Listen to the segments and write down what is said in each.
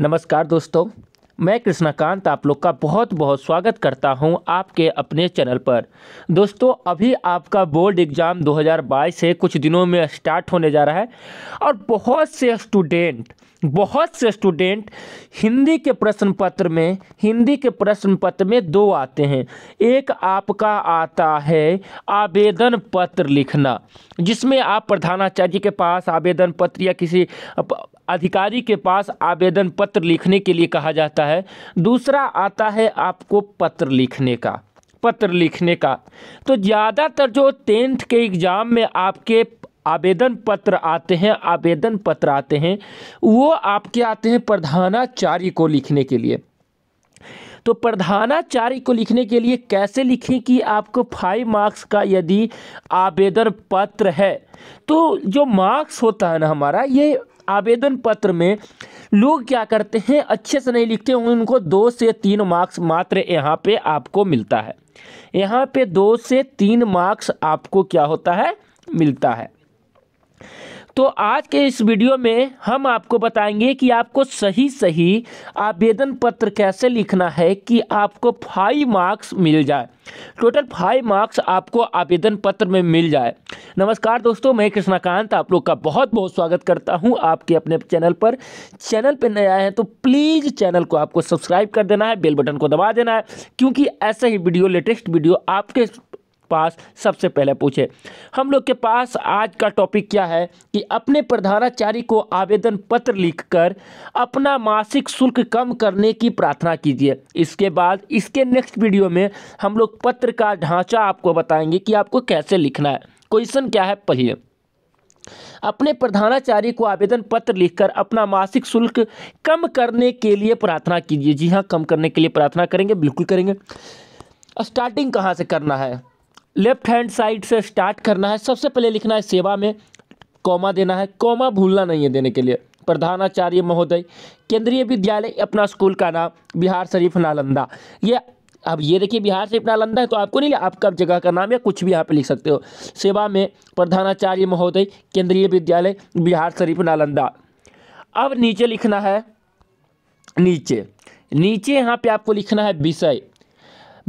नमस्कार दोस्तों मैं कृष्णाकांत आप लोग का बहुत बहुत स्वागत करता हूं आपके अपने चैनल पर दोस्तों अभी आपका बोर्ड एग्ज़ाम 2022 से कुछ दिनों में स्टार्ट होने जा रहा है और बहुत से स्टूडेंट बहुत से स्टूडेंट हिंदी के प्रश्न पत्र में हिंदी के प्रश्न पत्र में दो आते हैं एक आपका आता है आवेदन पत्र लिखना जिसमें आप प्रधानाचार्य के पास आवेदन पत्र या किसी अधिकारी के पास आवेदन पत्र लिखने के लिए कहा जाता है दूसरा आता है आपको पत्र लिखने का पत्र लिखने का तो ज़्यादातर जो टेंथ के एग्ज़ाम में आपके आवेदन पत्र आते हैं आवेदन पत्र आते हैं वो आपके आते हैं प्रधानाचार्य को लिखने के लिए तो प्रधानाचार्य को लिखने के लिए कैसे लिखें कि आपको फाइव मार्क्स का यदि आवेदन पत्र है तो जो मार्क्स होता है ना हमारा ये आवेदन पत्र में लोग क्या करते हैं अच्छे से नहीं लिखते उनको दो से तीन मार्क्स मात्र यहाँ पे आपको मिलता है यहाँ पे दो से तीन मार्क्स आपको क्या होता है मिलता है तो आज के इस वीडियो में हम आपको बताएंगे कि आपको सही सही आवेदन पत्र कैसे लिखना है कि आपको फाइव मार्क्स मिल जाए टोटल फाइव मार्क्स आपको आवेदन पत्र में मिल जाए नमस्कार दोस्तों मैं कृष्णाकांत आप लोग का बहुत बहुत स्वागत करता हूं आपके अपने चैनल पर चैनल पर नए आए हैं तो प्लीज़ चैनल को आपको सब्सक्राइब कर देना है बेल बटन को दबा देना है क्योंकि ऐसे ही वीडियो लेटेस्ट वीडियो आपके पास सबसे पहले पूछे हम लोग के पास आज का टॉपिक क्या है कि अपने प्रधानाचार्य को आवेदन पत्र लिखकर अपना मासिक शुल्क कम करने की प्रार्थना कीजिए इसके बाद इसके नेक्स्ट वीडियो में हम लोग पत्र का ढांचा आपको बताएंगे कि आपको कैसे लिखना है क्वेश्चन क्या है पहले अपने प्रधानाचार्य को आवेदन पत्र लिखकर अपना मासिक शुल्क कम करने के लिए प्रार्थना कीजिए जी हाँ कम करने के लिए प्रार्थना करेंगे बिल्कुल करेंगे स्टार्टिंग कहाँ से करना है लेफ्ट हैंड साइड से स्टार्ट करना है सबसे पहले लिखना है सेवा में कॉमा देना है कौमा भूलना नहीं है देने के लिए प्रधानाचार्य महोदय केंद्रीय विद्यालय अपना स्कूल का नाम बिहार शरीफ नालंदा ये अब ये देखिए बिहार शरीफ नालंदा है तो आपको नहीं आपका जगह का नाम या कुछ भी यहाँ पे लिख सकते हो सेवा में प्रधानाचार्य महोदय केंद्रीय विद्यालय बिहार शरीफ नालंदा अब नीचे लिखना है नीचे नीचे यहाँ पे आपको लिखना है विषय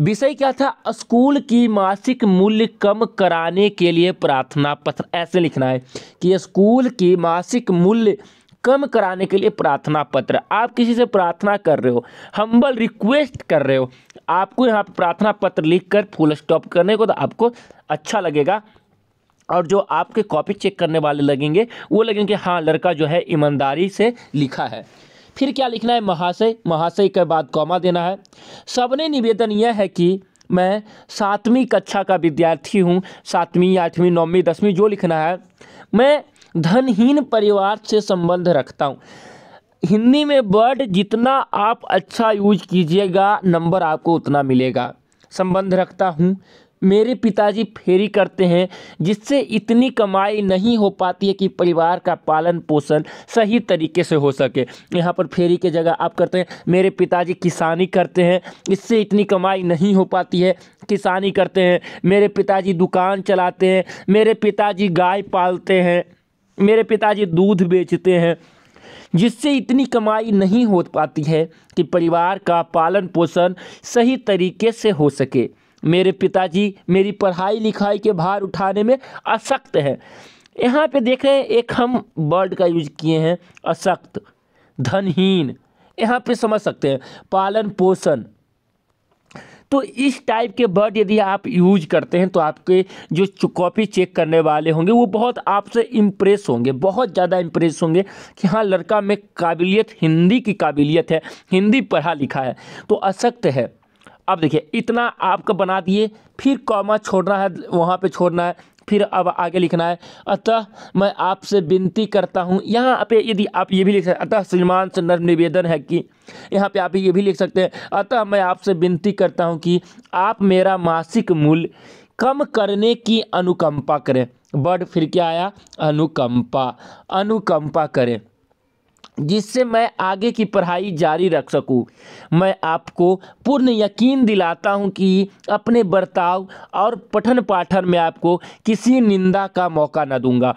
विषय क्या था स्कूल की मासिक मूल्य कम कराने के लिए प्रार्थना पत्र ऐसे लिखना है कि स्कूल की मासिक मूल्य कम कराने के लिए प्रार्थना पत्र आप किसी से प्रार्थना कर रहे हो हम्बल रिक्वेस्ट कर रहे हो आपको यहाँ पर प्रार्थना पत्र लिखकर फुल स्टॉप करने को तो आपको अच्छा लगेगा और जो आपके कॉपी चेक करने वाले लगेंगे वो लगेंगे हाँ लड़का जो है ईमानदारी से लिखा है फिर क्या लिखना है महाशय महाशय के बाद कॉमा देना है सबने निवेदन यह है कि मैं सातवीं कक्षा का विद्यार्थी हूँ सातवीं आठवीं नौवीं दसवीं जो लिखना है मैं धनहीन परिवार से संबंध रखता हूँ हिंदी में वर्ड जितना आप अच्छा यूज कीजिएगा नंबर आपको उतना मिलेगा संबंध रखता हूँ मेरे पिताजी फेरी करते हैं जिससे इतनी कमाई नहीं हो पाती है कि परिवार का पालन पोषण सही तरीके से हो सके यहाँ पर फेरी के जगह आप करते हैं मेरे पिताजी किसानी करते हैं इससे इतनी कमाई नहीं हो पाती है किसानी करते हैं मेरे पिताजी दुकान चलाते हैं मेरे पिताजी गाय पालते हैं मेरे पिताजी दूध बेचते हैं जिससे इतनी कमाई नहीं हो पाती है कि परिवार का पालन पोषण सही तरीके से हो सके मेरे पिताजी मेरी पढ़ाई लिखाई के भार उठाने में असक्त हैं यहाँ पे देख रहे हैं एक हम वर्ड का यूज किए हैं असक्त धनहीन यहाँ पे समझ सकते हैं पालन पोषण तो इस टाइप के वर्ड यदि आप यूज करते हैं तो आपके जो कॉपी चेक करने वाले होंगे वो बहुत आपसे इम्प्रेस होंगे बहुत ज़्यादा इम्प्रेस होंगे कि हाँ लड़का में काबिलियत हिंदी की काबिलियत है हिंदी पढ़ा लिखा है तो असक्त है अब देखिए इतना आपका बना दिए फिर कॉमा छोड़ना है वहाँ पे छोड़ना है फिर अब आगे लिखना है अतः मैं आपसे विनती करता हूँ यहाँ पे यदि आप ये भी लिख सकते अतः श्रीमान से नर्म निवेदन है कि यहाँ पे आप ये भी लिख सकते हैं अतः मैं आपसे विनती करता हूँ कि आप मेरा मासिक मूल्य कम करने की अनुकंपा करें बट फिर क्या आया अनुकंपा अनुकंपा करें जिससे मैं आगे की पढ़ाई जारी रख सकूं मैं आपको पूर्ण यकीन दिलाता हूं कि अपने बर्ताव और पठन पाठन में आपको किसी निंदा का मौका ना दूंगा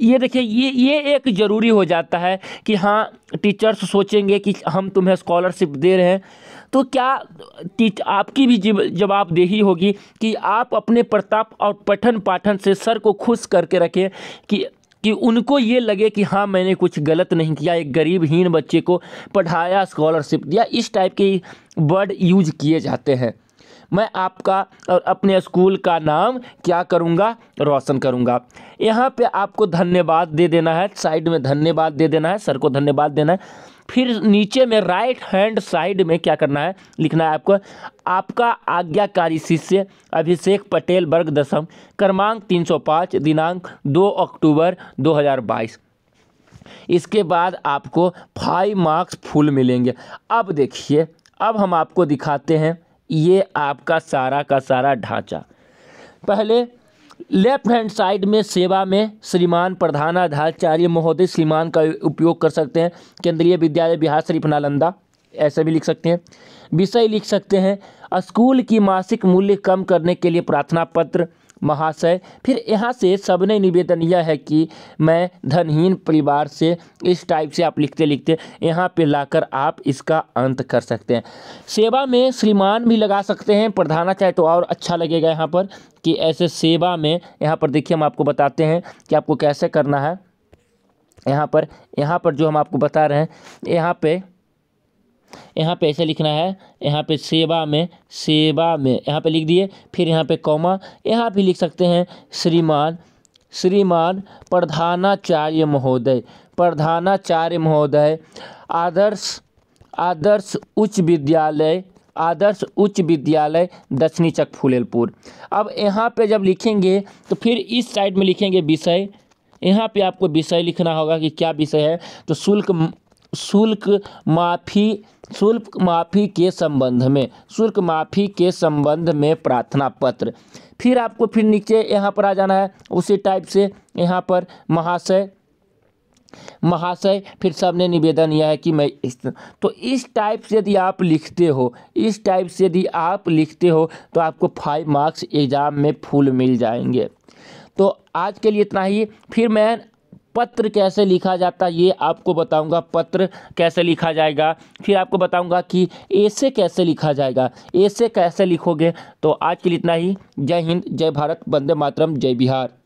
ये देखिए ये ये एक ज़रूरी हो जाता है कि हाँ टीचर्स सोचेंगे कि हम तुम्हें स्कॉलरशिप दे रहे हैं तो क्या टीच आपकी भी जवाबदेही होगी कि आप अपने प्रताप और पठन पाठन से सर को खुश करके रखें कि कि उनको ये लगे कि हाँ मैंने कुछ गलत नहीं किया एक गरीबहीन बच्चे को पढ़ाया स्कॉलरशिप दिया इस टाइप के वर्ड यूज किए जाते हैं मैं आपका और अपने स्कूल का नाम क्या करूँगा रोशन करूँगा यहाँ पे आपको धन्यवाद दे देना है साइड में धन्यवाद दे देना है सर को धन्यवाद देना है फिर नीचे में राइट हैंड साइड में क्या करना है लिखना है आपको आपका आज्ञाकारी शिष्य अभिषेक पटेल वर्ग दशम क्रमांक 305 दिनांक 2 अक्टूबर 2022 इसके बाद आपको फाइव मार्क्स फुल मिलेंगे अब देखिए अब हम आपको दिखाते हैं ये आपका सारा का सारा ढांचा पहले लेफ्ट हैंड साइड में सेवा में श्रीमान प्रधानाधाचार्य महोदय श्रीमान का उपयोग कर सकते हैं केंद्रीय विद्यालय बिहार शरीफ नालंदा ऐसे भी लिख सकते हैं विषय लिख सकते हैं स्कूल की मासिक मूल्य कम करने के लिए प्रार्थना पत्र महाशय फिर यहाँ से सबने निवेदन यह है कि मैं धनहीन परिवार से इस टाइप से आप लिखते लिखते यहाँ पे लाकर आप इसका अंत कर सकते हैं सेवा में श्रीमान भी लगा सकते हैं प्रधाना चाहे तो और अच्छा लगेगा यहाँ पर कि ऐसे सेवा में यहाँ पर देखिए हम आपको बताते हैं कि आपको कैसे करना है यहाँ पर यहाँ पर जो हम आपको बता रहे हैं यहाँ पर यहाँ पे ऐसे लिखना है यहाँ पे सेवा में सेवा में यहाँ पे लिख दिए फिर यहाँ पे कौमा यहाँ भी लिख सकते हैं श्रीमान श्रीमान प्रधानाचार्य महोदय प्रधानाचार्य महोदय आदर्श आदर्श उच्च विद्यालय आदर्श उच्च विद्यालय दक्षिणी चक फूलेलपुर अब यहाँ पे जब लिखेंगे तो फिर इस साइड में लिखेंगे विषय यहाँ पे आपको विषय लिखना होगा कि क्या विषय है तो शुल्क शुल्क माफ़ी शुल्क माफ़ी के संबंध में शुल्क माफ़ी के संबंध में प्रार्थना पत्र फिर आपको फिर नीचे यहाँ पर आ जाना है उसी टाइप से यहाँ पर महाशय महाशय फिर सबने निवेदन यह है कि मैं इस तो इस टाइप से यदि आप लिखते हो इस टाइप से यदि आप लिखते हो तो आपको फाइव मार्क्स एग्ज़ाम में फुल मिल जाएंगे तो आज के लिए इतना ही फिर मैं पत्र कैसे लिखा जाता है ये आपको बताऊंगा पत्र कैसे लिखा जाएगा फिर आपको बताऊंगा कि ऐसे कैसे लिखा जाएगा ऐसे कैसे लिखोगे तो आज के लिए इतना ही जय हिंद जय भारत वंदे मातरम जय बिहार